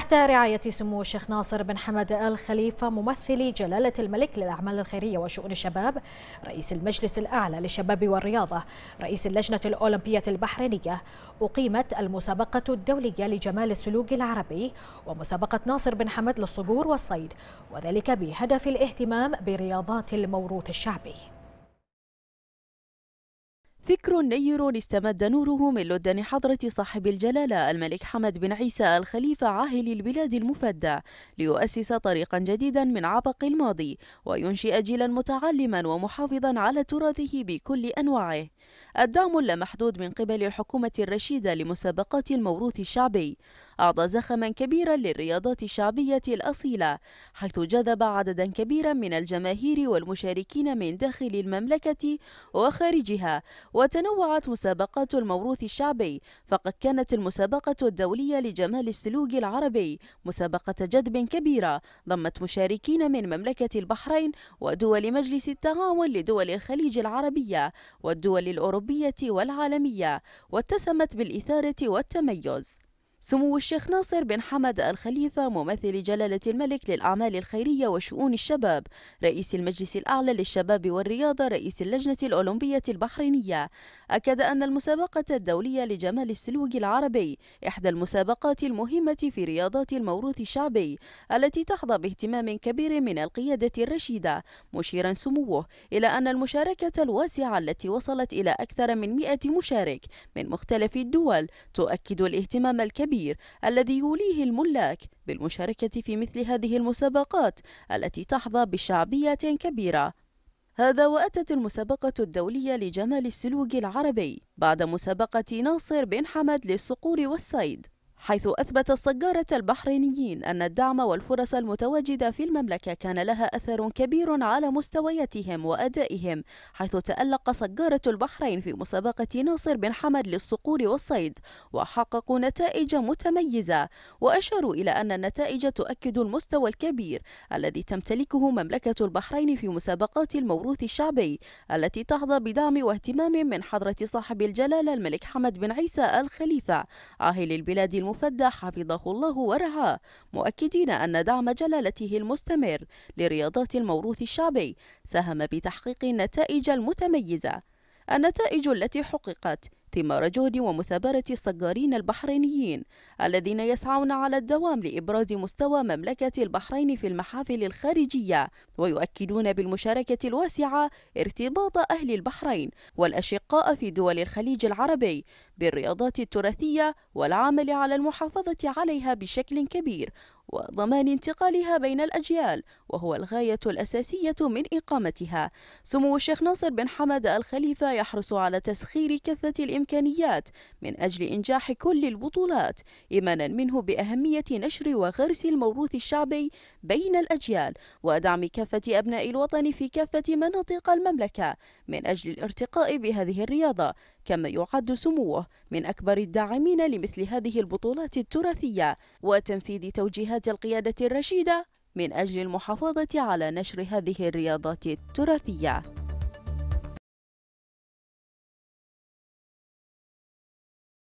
تحت رعاية سمو الشيخ ناصر بن حمد آل خليفة ممثل جلالة الملك للأعمال الخيرية وشؤون الشباب رئيس المجلس الأعلى للشباب والرياضة رئيس اللجنة الأولمبية البحرينية أقيمت المسابقة الدولية لجمال السلوك العربي ومسابقة ناصر بن حمد للصقور والصيد وذلك بهدف الاهتمام برياضات الموروث الشعبي ذكر نير استمد نوره من لدن حضرة صاحب الجلالة الملك حمد بن عيسى الخليفة عاهل البلاد المفدى ليؤسس طريقا جديدا من عبق الماضي وينشئ جيلا متعلما ومحافظا على تراثه بكل أنواعه الدعم اللامحدود من قبل الحكومة الرشيدة لمسابقات الموروث الشعبي أعطى زخما كبيرا للرياضات الشعبية الأصيلة حيث جذب عددا كبيرا من الجماهير والمشاركين من داخل المملكة وخارجها وتنوعت مسابقات الموروث الشعبي فقد كانت المسابقة الدولية لجمال السلوك العربي مسابقة جذب كبيرة ضمت مشاركين من مملكة البحرين ودول مجلس التعاون لدول الخليج العربية والدول الأوروبية والعالمية واتسمت بالإثارة والتميز سمو الشيخ ناصر بن حمد الخليفة ممثل جلالة الملك للأعمال الخيرية وشؤون الشباب رئيس المجلس الأعلى للشباب والرياضة رئيس اللجنة الأولمبية البحرينية أكد أن المسابقة الدولية لجمال السلوك العربي إحدى المسابقات المهمة في رياضات الموروث الشعبي التي تحظى باهتمام كبير من القيادة الرشيدة مشيرا سموه إلى أن المشاركة الواسعة التي وصلت إلى أكثر من 100 مشارك من مختلف الدول تؤكد الاهتمام الكبير الكبير الذي يوليه الملاك بالمشاركة في مثل هذه المسابقات التي تحظى بشعبية كبيرة هذا وأتت المسابقة الدولية لجمال السلوك العربي بعد مسابقة ناصر بن حمد للصقور والصيد حيث أثبت الصجارة البحرينيين أن الدعم والفرص المتواجدة في المملكة كان لها أثر كبير على مستوياتهم وأدائهم حيث تألق صجارة البحرين في مسابقة ناصر بن حمد للصقور والصيد وحققوا نتائج متميزة وأشاروا إلى أن النتائج تؤكد المستوى الكبير الذي تمتلكه مملكة البحرين في مسابقات الموروث الشعبي التي تحظى بدعم واهتمام من حضرة صاحب الجلالة الملك حمد بن عيسى الخليفة عاهل البلاد المتحدة المفدى حفظه الله ورعاه مؤكدين أن دعم جلالته المستمر لرياضات الموروث الشعبي ساهم بتحقيق النتائج المتميزة النتائج التي حققت ثمار جهد ومثابرة الصجارين البحرينيين الذين يسعون على الدوام لإبراز مستوى مملكة البحرين في المحافل الخارجية ويؤكدون بالمشاركة الواسعة ارتباط أهل البحرين والأشقاء في دول الخليج العربي بالرياضات التراثية والعمل على المحافظة عليها بشكل كبير وضمان انتقالها بين الأجيال وهو الغاية الأساسية من إقامتها سمو الشيخ ناصر بن حمد الخليفة يحرص على تسخير كافة الإمكانيات الإمكانيات من أجل إنجاح كل البطولات إيمانا منه بأهمية نشر وغرس الموروث الشعبي بين الأجيال ودعم كافة أبناء الوطن في كافة مناطق المملكة من أجل الارتقاء بهذه الرياضة كما يعد سموه من أكبر الداعمين لمثل هذه البطولات التراثية وتنفيذ توجيهات القيادة الرشيدة من أجل المحافظة على نشر هذه الرياضات التراثية